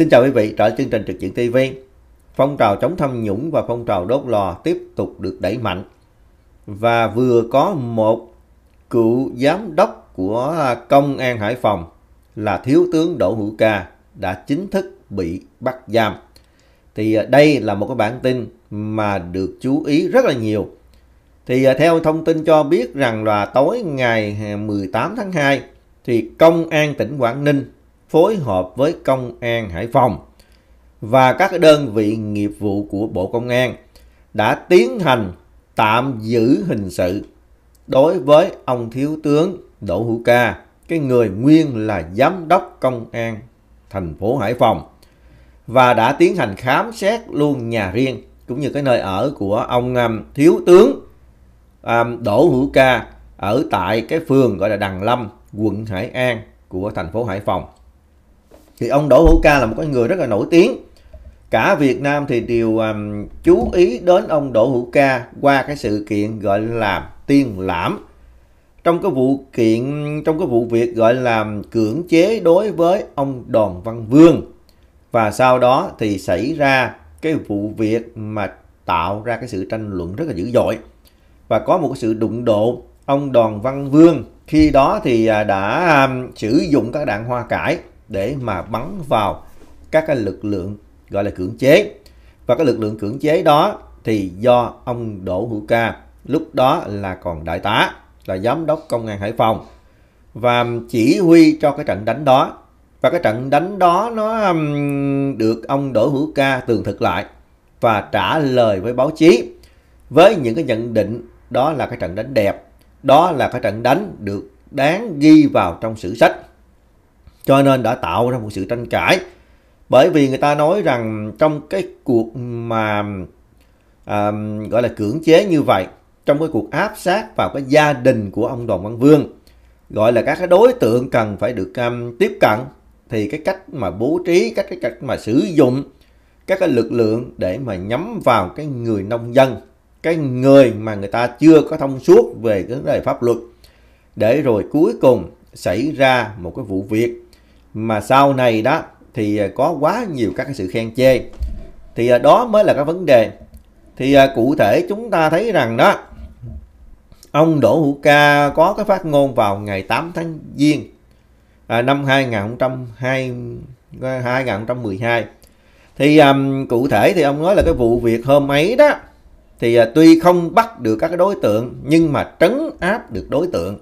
Xin chào quý vị trở lại chương trình trực diện TV. Phong trào chống tham nhũng và phong trào đốt lò tiếp tục được đẩy mạnh. Và vừa có một cựu giám đốc của công an Hải Phòng là Thiếu tướng Đỗ Hữu Ca đã chính thức bị bắt giam. Thì à, đây là một cái bản tin mà được chú ý rất là nhiều. Thì à, theo thông tin cho biết rằng là tối ngày 18 tháng 2 thì Công an tỉnh Quảng Ninh phối hợp với Công an Hải Phòng và các đơn vị nghiệp vụ của Bộ Công an đã tiến hành tạm giữ hình sự đối với ông Thiếu tướng Đỗ Hữu Ca, cái người nguyên là Giám đốc Công an thành phố Hải Phòng và đã tiến hành khám xét luôn nhà riêng cũng như cái nơi ở của ông um, Thiếu tướng um, Đỗ Hữu Ca ở tại cái phường gọi là Đằng Lâm, quận Hải An của thành phố Hải Phòng thì ông Đỗ Hữu Ca là một cái người rất là nổi tiếng cả Việt Nam thì đều um, chú ý đến ông Đỗ Hữu Ca qua cái sự kiện gọi là tiên lãm trong cái vụ kiện trong cái vụ việc gọi là cưỡng chế đối với ông Đoàn Văn Vương và sau đó thì xảy ra cái vụ việc mà tạo ra cái sự tranh luận rất là dữ dội và có một sự đụng độ ông Đoàn Văn Vương khi đó thì à, đã um, sử dụng các đạn hoa cải để mà bắn vào các cái lực lượng gọi là cưỡng chế. Và cái lực lượng cưỡng chế đó thì do ông Đỗ Hữu Ca lúc đó là còn đại tá là giám đốc công an Hải Phòng và chỉ huy cho cái trận đánh đó và cái trận đánh đó nó được ông Đỗ Hữu Ca tường thực lại và trả lời với báo chí với những cái nhận định đó là cái trận đánh đẹp đó là cái trận đánh được đáng ghi vào trong sử sách cho nên đã tạo ra một sự tranh cãi bởi vì người ta nói rằng trong cái cuộc mà à, gọi là cưỡng chế như vậy trong cái cuộc áp sát vào cái gia đình của ông Đoàn Văn Vương gọi là các cái đối tượng cần phải được um, tiếp cận thì cái cách mà bố trí cách cái cách mà sử dụng các cái lực lượng để mà nhắm vào cái người nông dân cái người mà người ta chưa có thông suốt về vấn đề pháp luật để rồi cuối cùng xảy ra một cái vụ việc mà sau này đó thì ờ, có quá nhiều các cái sự khen chê thì ờ, đó mới là cái vấn đề thì ờ, cụ thể chúng ta thấy rằng đó ông Đỗ Hữu Ca có cái phát ngôn vào ngày 8 tháng Giêng à, năm 2020, 2012 thì um, cụ thể thì ông nói là cái vụ việc hôm ấy đó thì uh, tuy không bắt được các đối tượng nhưng mà trấn áp được đối tượng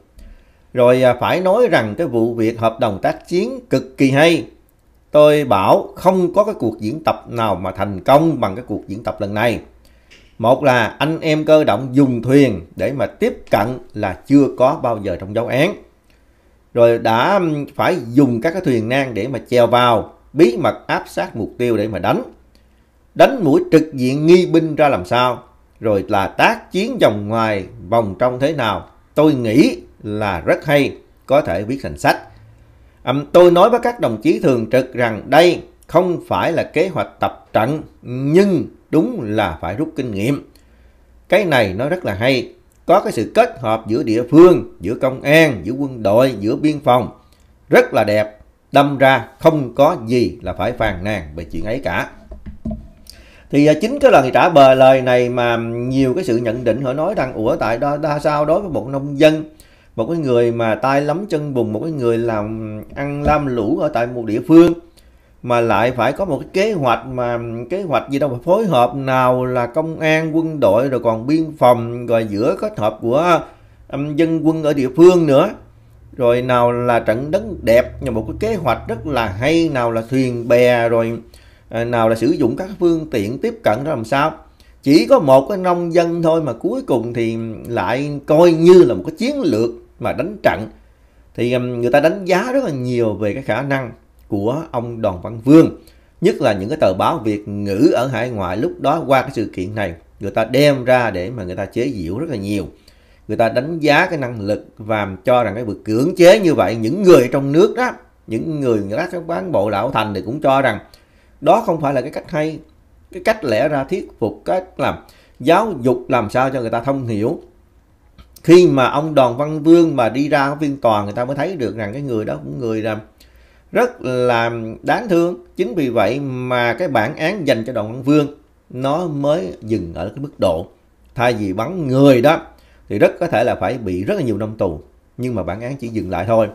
rồi à, phải nói rằng cái vụ việc hợp đồng tác chiến cực kỳ hay. Tôi bảo không có cái cuộc diễn tập nào mà thành công bằng cái cuộc diễn tập lần này. Một là anh em cơ động dùng thuyền để mà tiếp cận là chưa có bao giờ trong giáo án. Rồi đã phải dùng các cái thuyền nan để mà treo vào, bí mật áp sát mục tiêu để mà đánh. Đánh mũi trực diện nghi binh ra làm sao, rồi là tác chiến vòng ngoài, vòng trong thế nào. Tôi nghĩ là rất hay, có thể viết thành sách. À, tôi nói với các đồng chí thường trực rằng đây không phải là kế hoạch tập trận, nhưng đúng là phải rút kinh nghiệm. Cái này nó rất là hay, có cái sự kết hợp giữa địa phương, giữa công an, giữa quân đội, giữa biên phòng. Rất là đẹp, đâm ra không có gì là phải phàn nàn về chuyện ấy cả. Thì à, chính cái lần trả bờ lời này mà nhiều cái sự nhận định họ nói rằng Ủa tại đó, đa sao đối với một nông dân một cái người mà tay lấm chân bùn một cái người làm ăn lam lũ ở tại một địa phương mà lại phải có một cái kế hoạch mà kế hoạch gì đâu mà phối hợp nào là công an quân đội rồi còn biên phòng rồi giữa kết hợp của um, dân quân ở địa phương nữa rồi nào là trận đất đẹp và một cái kế hoạch rất là hay nào là thuyền bè rồi à, nào là sử dụng các phương tiện tiếp cận ra làm sao chỉ có một cái nông dân thôi mà cuối cùng thì lại coi như là một cái chiến lược mà đánh trận thì um, người ta đánh giá rất là nhiều về cái khả năng của ông Đoàn Văn Vương nhất là những cái tờ báo Việt ngữ ở hải ngoại lúc đó qua cái sự kiện này người ta đem ra để mà người ta chế giễu rất là nhiều người ta đánh giá cái năng lực và cho rằng cái việc cưỡng chế như vậy những người trong nước đó những người các bán bộ lão thành thì cũng cho rằng đó không phải là cái cách hay cái cách lẽ ra thuyết phục cách làm giáo dục làm sao cho người ta thông hiểu khi mà ông Đoàn Văn Vương mà đi ra phiên tòa người ta mới thấy được rằng cái người đó cũng người là rất là đáng thương. Chính vì vậy mà cái bản án dành cho Đoàn Văn Vương nó mới dừng ở cái mức độ thay vì bắn người đó thì rất có thể là phải bị rất là nhiều năm tù nhưng mà bản án chỉ dừng lại thôi.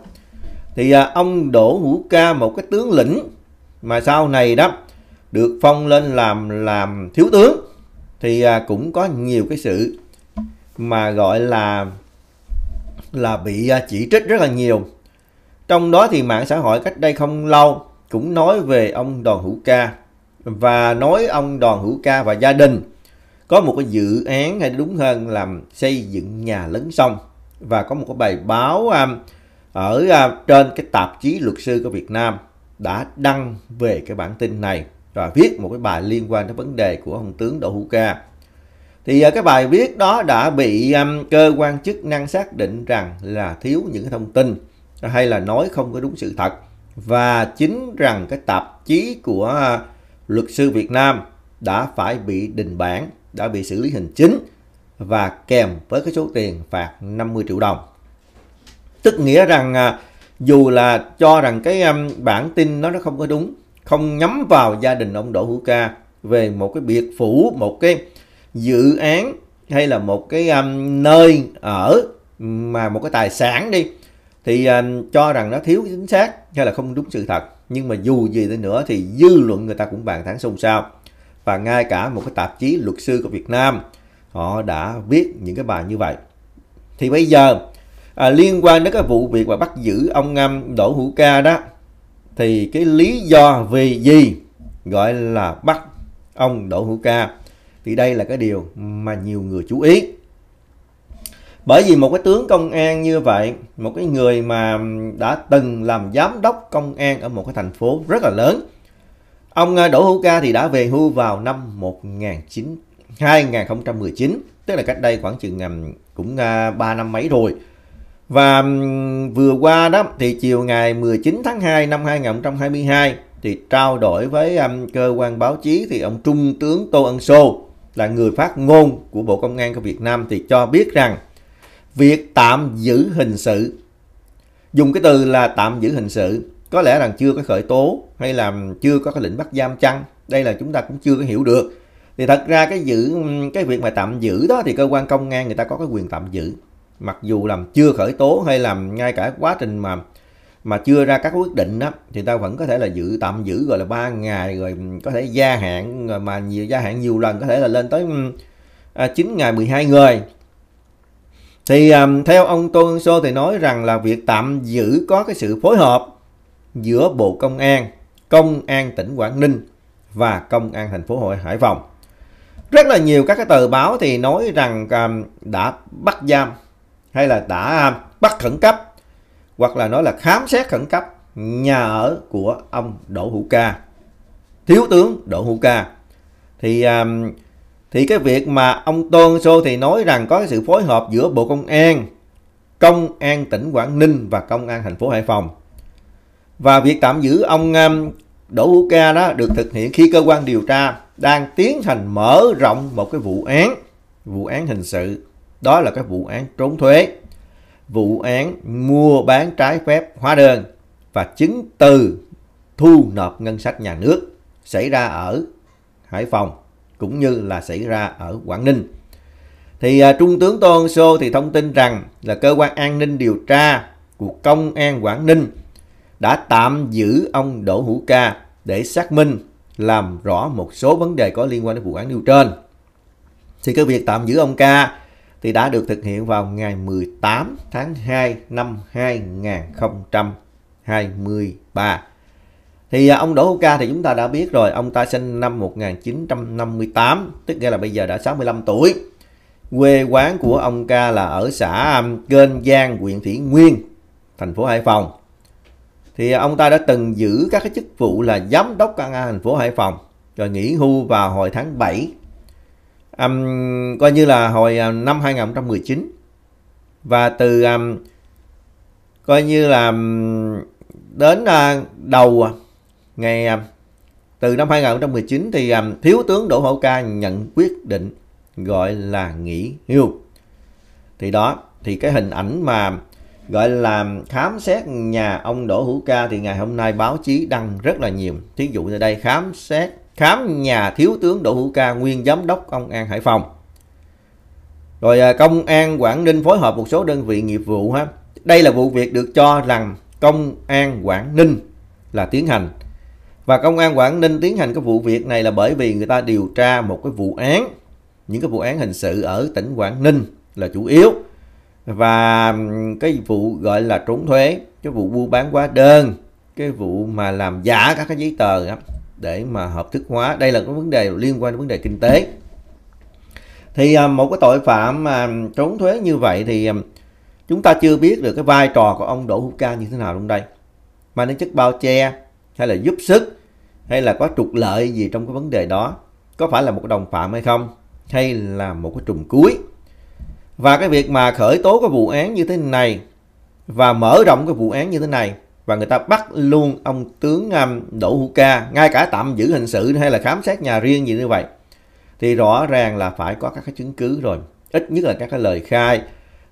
Thì à, ông Đỗ Hữu Ca một cái tướng lĩnh mà sau này đó được phong lên làm làm thiếu tướng thì à, cũng có nhiều cái sự mà gọi là là bị à, chỉ trích rất là nhiều. Trong đó thì mạng xã hội cách đây không lâu cũng nói về ông Đoàn Hữu Ca và nói ông Đoàn Hữu Ca và gia đình có một cái dự án hay đúng hơn là xây dựng nhà lấn sông và có một cái bài báo à, ở à, trên cái tạp chí luật sư của Việt Nam đã đăng về cái bản tin này và viết một cái bài liên quan đến vấn đề của ông tướng Đỗ Hữu Ca. Thì à, cái bài viết đó đã bị um, cơ quan chức năng xác định rằng là thiếu những thông tin hay là nói không có đúng sự thật. Và chính rằng cái tạp chí của à, luật sư Việt Nam đã phải bị đình bản, đã bị xử lý hình chính và kèm với cái số tiền phạt 50 triệu đồng. Tức nghĩa rằng à, dù là cho rằng cái um, bản tin nó nó không có đúng, không nhắm vào gia đình ông Đỗ Hữu Ca về một cái biệt phủ, một cái dự án hay là một cái um, nơi ở mà một cái tài sản đi thì um, cho rằng nó thiếu chính xác hay là không đúng sự thật nhưng mà dù gì đi nữa thì dư luận người ta cũng bàn tán xôn xao và ngay cả một cái tạp chí luật sư của Việt Nam họ đã viết những cái bài như vậy thì bây giờ à, liên quan đến cái vụ việc mà bắt giữ ông ngâm um, Đỗ Hữu Ca đó thì cái lý do vì gì gọi là bắt ông Đỗ Hữu Ca thì đây là cái điều mà nhiều người chú ý. Bởi vì một cái tướng công an như vậy, một cái người mà đã từng làm giám đốc công an ở một cái thành phố rất là lớn. Ông à, Đỗ Hữu Ca thì đã về hưu vào năm 19, 2019, tức là cách đây khoảng chừng à, cũng 3 à, năm mấy rồi. Và vừa qua đó thì chiều ngày 19 tháng 2 năm 2022 thì trao đổi với cơ quan báo chí thì ông Trung tướng Tô Ân Sô là người phát ngôn của Bộ Công an của Việt Nam thì cho biết rằng việc tạm giữ hình sự, dùng cái từ là tạm giữ hình sự, có lẽ rằng chưa có khởi tố hay là chưa có cái lệnh bắt giam chăng, đây là chúng ta cũng chưa có hiểu được. Thì thật ra cái giữ cái việc mà tạm giữ đó thì cơ quan công an người ta có cái quyền tạm giữ. Mặc dù làm chưa khởi tố hay làm ngay cả quá trình mà mà chưa ra các quyết định đó thì ta vẫn có thể là giữ tạm giữ gọi là 3 ngày rồi có thể gia hạn rồi mà nhiều gia hạn nhiều lần có thể là lên tới ừ, à, 9 ngày 12 người thì um, theo ông Tô Ân Sô thì nói rằng là việc tạm giữ có cái sự phối hợp giữa Bộ Công an, Công an tỉnh Quảng Ninh và Công an thành phố Hội Hải Phòng. Rất là nhiều các cái tờ báo thì nói rằng um, đã bắt giam hay là đã bắt khẩn cấp hoặc là nói là khám xét khẩn cấp nhà ở của ông Đỗ Hữu Ca, thiếu tướng Đỗ Hữu Ca. Thì um, thì cái việc mà ông Tôn Sô thì nói rằng có sự phối hợp giữa Bộ Công an, Công an tỉnh Quảng Ninh và Công an thành phố Hải Phòng. Và việc tạm giữ ông um, Đỗ Hữu Ca đó được thực hiện khi cơ quan điều tra đang tiến hành mở rộng một cái vụ án, vụ án hình sự, đó là cái vụ án trốn thuế vụ án mua bán trái phép hóa đơn và chứng từ thu nộp ngân sách nhà nước xảy ra ở Hải Phòng cũng như là xảy ra ở Quảng Ninh. Thì à, Trung tướng Tô Ân Sô thì thông tin rằng là cơ quan an ninh điều tra của Công an Quảng Ninh đã tạm giữ ông Đỗ Hữu Ca để xác minh làm rõ một số vấn đề có liên quan đến vụ án nêu trên. Thì cái việc tạm giữ ông Ca thì đã được thực hiện vào ngày 18 tháng 2 năm 2023. Thì à, ông Đỗ Hữu Ca thì chúng ta đã biết rồi, ông ta sinh năm 1958, tức nghĩa là bây giờ đã 65 tuổi. Quê quán của ông Ca là ở xã à, Kênh Giang, huyện Thủy Nguyên, thành phố Hải Phòng. Thì à, ông ta đã từng giữ các cái chức vụ là giám đốc công an thành phố Hải Phòng, rồi nghỉ hưu vào hồi tháng 7 um, coi như là hồi à, năm 2019 và từ um, coi như là đến uh, đầu ngày uh, từ năm 2019 thì um, thiếu tướng Đỗ Hữu Ca nhận quyết định gọi là nghỉ hưu thì đó thì cái hình ảnh mà gọi là khám xét nhà ông Đỗ Hữu Ca thì ngày hôm nay báo chí đăng rất là nhiều thí dụ như đây khám xét khám nhà thiếu tướng Đỗ Hữu Ca, nguyên giám đốc công an Hải Phòng. Rồi à, công an Quảng Ninh phối hợp một số đơn vị nghiệp vụ. Ha. Đây là vụ việc được cho rằng công an Quảng Ninh là tiến hành. Và công an Quảng Ninh tiến hành cái vụ việc này là bởi vì người ta điều tra một cái vụ án, những cái vụ án hình sự ở tỉnh Quảng Ninh là chủ yếu. Và cái vụ gọi là trốn thuế, cái vụ buôn bán quá đơn, cái vụ mà làm giả các cái giấy tờ để mà hợp thức hóa đây là cái vấn đề liên quan đến vấn đề kinh tế thì à, một cái tội phạm mà trốn thuế như vậy thì à, chúng ta chưa biết được cái vai trò của ông Đỗ Hữu Ca như thế nào trong đây mà đến chất bao che hay là giúp sức hay là có trục lợi gì trong cái vấn đề đó có phải là một đồng phạm hay không hay là một cái trùng cuối và cái việc mà khởi tố cái vụ án như thế này và mở rộng cái vụ án như thế này và người ta bắt luôn ông tướng um, Đỗ Hữu Ca, ngay cả tạm giữ hình sự hay là khám xét nhà riêng gì như vậy. Thì rõ ràng là phải có các cái chứng cứ rồi, ít nhất là các cái lời khai.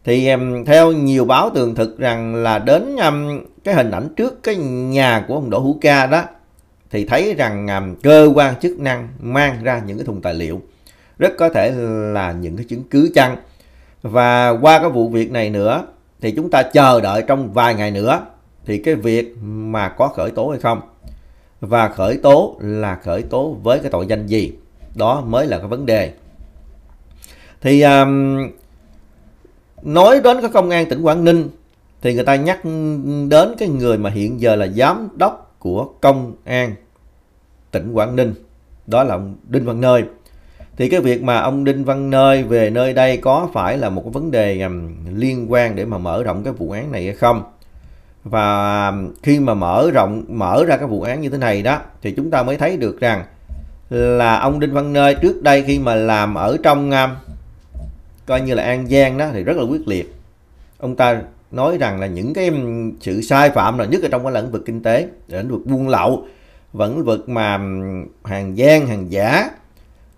Thì um, theo nhiều báo tường thực rằng là đến um, cái hình ảnh trước cái nhà của ông Đỗ Hữu Ca đó, thì thấy rằng cơ quan chức năng mang ra những cái thùng tài liệu, rất có thể là những cái chứng cứ chăng. Và qua cái vụ việc này nữa, thì chúng ta chờ đợi trong vài ngày nữa thì cái việc mà có khởi tố hay không và khởi tố là khởi tố với cái tội danh gì đó mới là cái vấn đề thì um, nói đến cái công an tỉnh Quảng Ninh thì người ta nhắc đến cái người mà hiện giờ là giám đốc của công an tỉnh Quảng Ninh đó là ông Đinh Văn Nơi thì cái việc mà ông Đinh Văn Nơi về nơi đây có phải là một cái vấn đề um, liên quan để mà mở rộng cái vụ án này hay không và khi mà mở rộng mở ra các vụ án như thế này đó thì chúng ta mới thấy được rằng là ông Đinh Văn Nơi trước đây khi mà làm ở trong à, coi như là An Giang đó thì rất là quyết liệt ông ta nói rằng là những cái sự sai phạm là nhất ở trong cái lĩnh vực kinh tế lĩnh vực buôn lậu vẫn lĩnh vực mà à, hàng gian hàng giả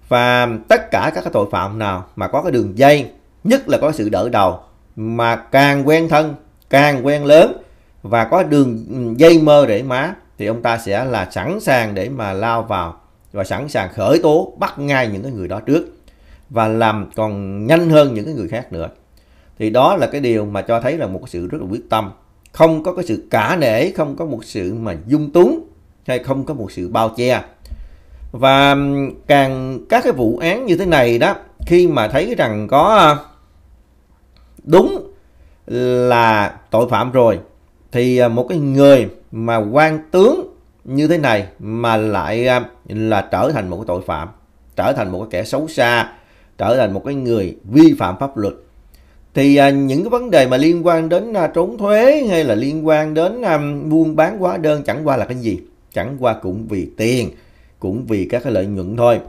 và tất cả các cái tội phạm nào mà có cái đường dây nhất là có sự đỡ đầu mà càng quen thân càng quen lớn và có đường ừ, dây mơ để má thì ông ta sẽ là sẵn sàng để mà lao vào và sẵn sàng khởi tố bắt ngay những cái người đó trước và làm còn nhanh hơn những cái người khác nữa thì đó là cái điều mà cho thấy là một sự rất là quyết tâm không có cái sự cả nể không có một sự mà dung túng hay không có một sự bao che và ừ, càng các cái vụ án như thế này đó khi mà thấy rằng có ờ, đúng là tội phạm rồi thì à, một cái người mà quan tướng như thế này mà lại à, là trở thành một cái tội phạm trở thành một cái kẻ xấu xa trở thành một cái người vi phạm pháp luật thì à, những cái vấn đề mà liên quan đến trốn thuế hay là liên quan đến buôn bán hóa đơn chẳng qua là cái gì chẳng qua cũng vì tiền cũng vì các cái lợi nhuận thôi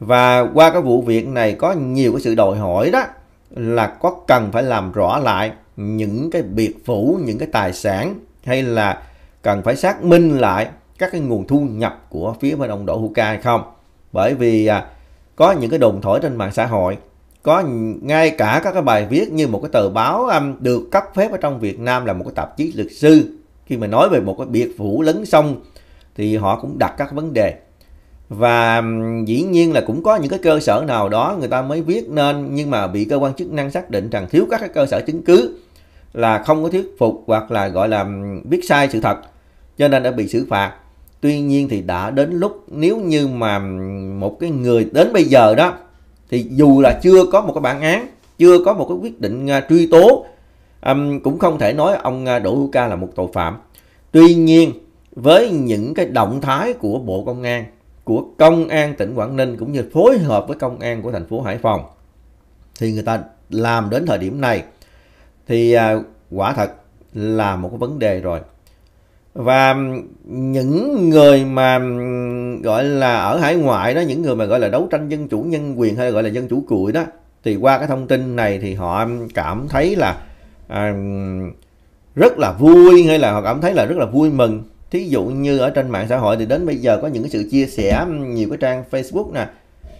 và qua cái vụ việc này có nhiều cái sự đòi hỏi đó là có cần phải làm rõ lại những cái biệt phủ, những cái tài sản hay là cần phải xác minh lại các cái nguồn thu nhập của phía bên ông Đỗ Hữu Ca hay không? Bởi vì à, có những cái đồn thổi trên mạng xã hội, có ngay cả các cái bài viết như một cái tờ báo um, được cấp phép ở trong Việt Nam là một cái tạp chí luật sư khi mà nói về một cái biệt phủ lấn sông thì họ cũng đặt các vấn đề và um, dĩ nhiên là cũng có những cái cơ sở nào đó người ta mới viết nên nhưng mà bị cơ quan chức năng xác định rằng thiếu các cái cơ sở chứng cứ là không có thuyết phục hoặc là gọi là biết sai sự thật cho nên đã bị xử phạt tuy nhiên thì đã đến lúc nếu như mà một cái người đến bây giờ đó thì dù là chưa có một cái bản án chưa có một cái quyết định à, truy tố um, cũng không thể nói ông à, Đỗ Hữu Ca là một tội phạm tuy nhiên với những cái động thái của Bộ Công an của Công an tỉnh Quảng Ninh cũng như phối hợp với Công an của thành phố Hải Phòng thì người ta làm đến thời điểm này thì à, quả thật là một cái vấn đề rồi và những người mà gọi là ở hải ngoại đó những người mà gọi là đấu tranh dân chủ nhân quyền hay gọi là dân chủ cuội đó thì qua cái thông tin này thì họ cảm thấy là à, rất là vui hay là họ cảm thấy là rất là vui mừng thí dụ như ở trên mạng xã hội thì đến bây giờ có những cái sự chia sẻ nhiều cái trang Facebook nè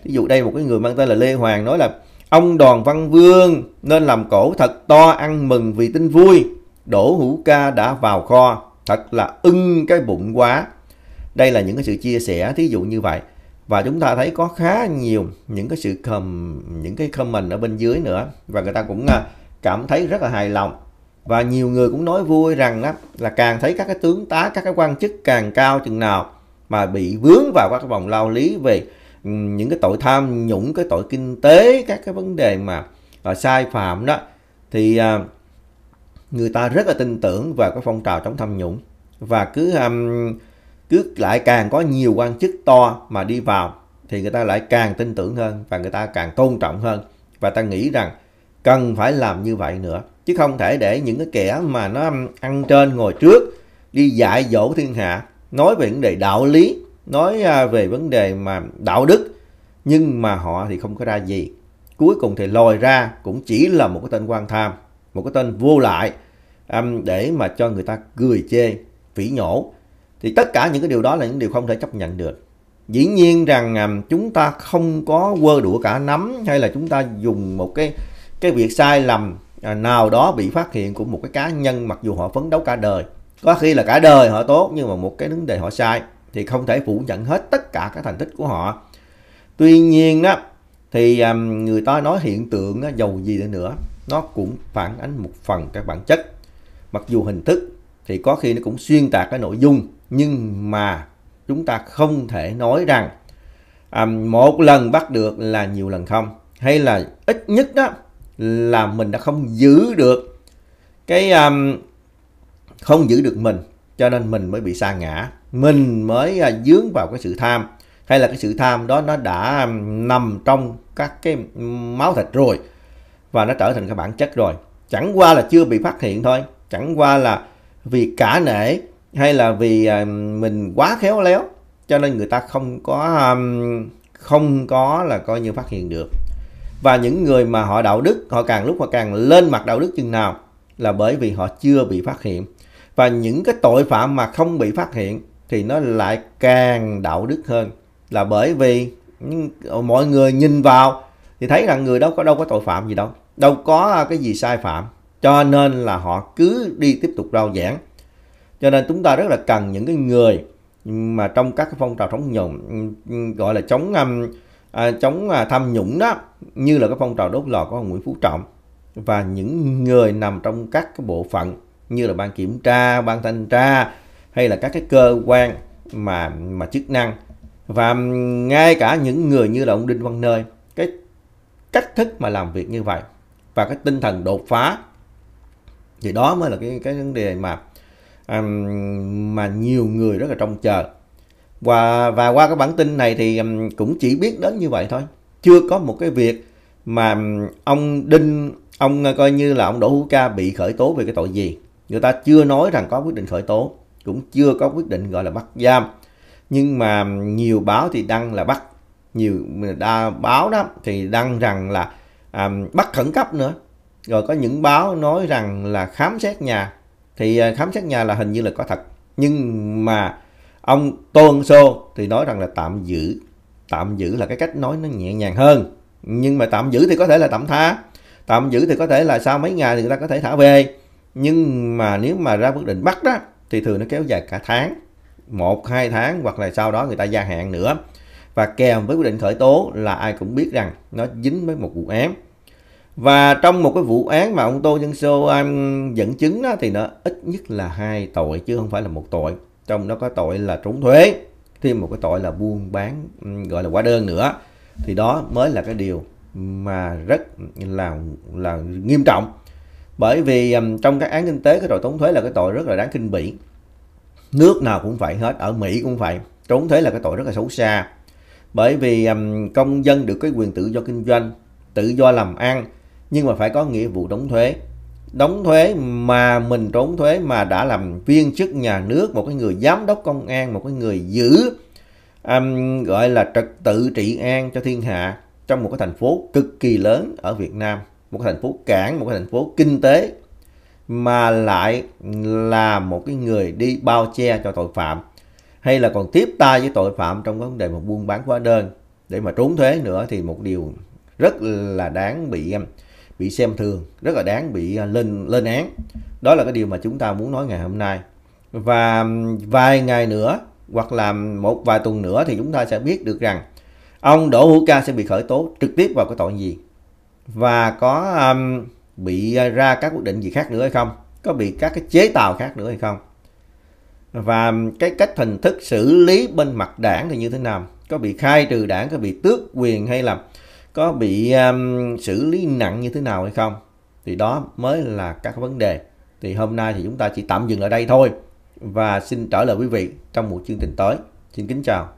thí dụ đây một cái người mang tên là Lê Hoàng nói là Ông Đoàn Văn Vương nên làm cổ thật to ăn mừng vì tin vui. Đỗ Hữu Ca đã vào kho, thật là ưng cái bụng quá. Đây là những cái sự chia sẻ thí dụ như vậy. Và chúng ta thấy có khá nhiều những cái sự cầm những cái comment ở bên dưới nữa và người ta cũng à, cảm thấy rất là hài lòng. Và nhiều người cũng nói vui rằng đó là càng thấy các cái tướng tá, các cái quan chức càng cao chừng nào mà bị vướng vào các vòng lao lý về những cái tội tham nhũng cái tội kinh tế các cái vấn đề mà à, sai phạm đó thì à, người ta rất là tin tưởng vào cái phong trào chống tham nhũng và cứ um, cứ lại càng có nhiều quan chức to mà đi vào thì người ta lại càng tin tưởng hơn và người ta càng tôn trọng hơn và ta nghĩ rằng cần phải làm như vậy nữa chứ không thể để những cái kẻ mà nó ăn trên ngồi trước đi dạy dỗ thiên hạ nói về vấn đề đạo lý nói à, về vấn đề mà đạo đức nhưng mà họ thì không có ra gì cuối cùng thì lòi ra cũng chỉ là một cái tên quan tham một cái tên vô lại um, để mà cho người ta cười chê phỉ nhổ thì tất cả những cái điều đó là những điều không thể chấp nhận được dĩ nhiên rằng um, chúng ta không có quơ đũa cả nắm hay là chúng ta dùng một cái cái việc sai lầm à, nào đó bị phát hiện của một cái cá nhân mặc dù họ phấn đấu cả đời có khi là cả đời họ tốt nhưng mà một cái vấn đề họ sai thì không thể phủ nhận hết tất cả các thành tích của họ. Tuy nhiên đó thì người ta nói hiện tượng đó, giàu gì nữa nó cũng phản ánh một phần các bản chất. Mặc dù hình thức thì có khi nó cũng xuyên tạc cái nội dung nhưng mà chúng ta không thể nói rằng một lần bắt được là nhiều lần không hay là ít nhất đó là mình đã không giữ được cái không giữ được mình cho nên mình mới bị sa ngã mình mới à, dướng vào cái sự tham hay là cái sự tham đó nó đã nằm trong các cái máu thịt rồi và nó trở thành cái bản chất rồi chẳng qua là chưa bị phát hiện thôi chẳng qua là vì cả nể hay là vì à, mình quá khéo léo cho nên người ta không có không có là coi như phát hiện được và những người mà họ đạo đức họ càng lúc họ càng lên mặt đạo đức chừng nào là bởi vì họ chưa bị phát hiện và những cái tội phạm mà không bị phát hiện thì nó lại càng đạo đức hơn là bởi vì mọi người nhìn vào thì thấy rằng người đó có đâu có tội phạm gì đâu đâu có cái gì sai phạm cho nên là họ cứ đi tiếp tục rao giảng cho nên chúng ta rất là cần những cái người mà trong các cái phong trào chống nhũng gọi là chống um, à, chống à, tham nhũng đó như là cái phong trào đốt lò của ông Nguyễn Phú Trọng và những người nằm trong các cái bộ phận như là ban kiểm tra, ban thanh tra, hay là các cái cơ quan mà mà chức năng và ngay cả những người như là ông Đinh Văn Nơi cái cách thức mà làm việc như vậy và cái tinh thần đột phá thì đó mới là cái cái vấn đề mà um, mà nhiều người rất là trông chờ và và qua cái bản tin này thì um, cũng chỉ biết đến như vậy thôi chưa có một cái việc mà ông Đinh ông ờ, coi như là ông Đỗ Hữu Ca bị khởi tố về cái tội gì người ta chưa nói rằng có quyết định khởi tố cũng chưa có quyết định gọi là bắt giam nhưng mà nhiều báo thì đăng là bắt nhiều đa báo đó thì đăng rằng là à, bắt khẩn cấp nữa rồi có những báo nói rằng là khám xét nhà thì à, khám xét nhà là hình như là có thật nhưng mà ông tôn ân sô thì nói rằng là tạm giữ tạm giữ là cái cách nói nó nhẹ nhàng hơn nhưng mà tạm giữ thì có thể là tạm tha tạm giữ thì có thể là sau mấy ngày thì người ta có thể thả về nhưng mà nếu mà ra quyết định bắt đó thì thường nó kéo dài cả tháng một hai tháng hoặc là sau đó người ta gia hạn nữa và kèm với quyết định khởi tố là ai cũng biết rằng nó dính với một vụ án và trong một cái vụ án mà ông Tô Nhân Sô um, dẫn chứng đó, thì nó ít nhất là hai tội chứ không phải là một tội trong đó có tội là trốn thuế thêm một cái tội là buôn bán um, gọi là hóa đơn nữa thì đó mới là cái điều mà rất là là nghiêm trọng bởi vì um, trong các án kinh tế cái tội trốn thuế là cái tội rất là đáng kinh bỉ nước nào cũng phải hết ở mỹ cũng phải trốn thuế là cái tội rất là xấu xa bởi vì um, công dân được cái quyền tự do kinh doanh tự do làm ăn nhưng mà phải có nghĩa vụ đóng thuế đóng thuế mà mình trốn thuế mà đã làm viên chức nhà nước một cái người giám đốc công an một cái người giữ um, gọi là trật tự trị an cho thiên hạ trong một cái thành phố cực kỳ lớn ở Việt Nam một thành phố cảng, một thành phố kinh tế mà lại là một cái người đi bao che cho tội phạm hay là còn tiếp tay với tội phạm trong vấn đề một buôn bán hóa đơn để mà trốn thuế nữa thì một điều rất là đáng bị um, bị xem thường, rất là đáng bị uh, lên lên án. Đó là cái điều mà chúng ta muốn nói ngày hôm nay. Và um, vài ngày nữa hoặc là một vài tuần nữa thì chúng ta sẽ biết được rằng ông Đỗ Hữu Ca sẽ bị khởi tố trực tiếp vào cái tội gì và có um, bị ờ, ra các quyết định gì khác nữa hay không có bị các cái chế tài khác nữa hay không và um, cái cách hình thức xử lý bên mặt đảng thì như thế nào có bị khai trừ đảng có bị tước quyền hay là có bị um, xử lý nặng như thế nào hay không thì đó mới là các vấn đề thì hôm nay thì chúng ta chỉ tạm dừng ở đây thôi và xin trở lời quý vị trong một chương trình tới xin kính chào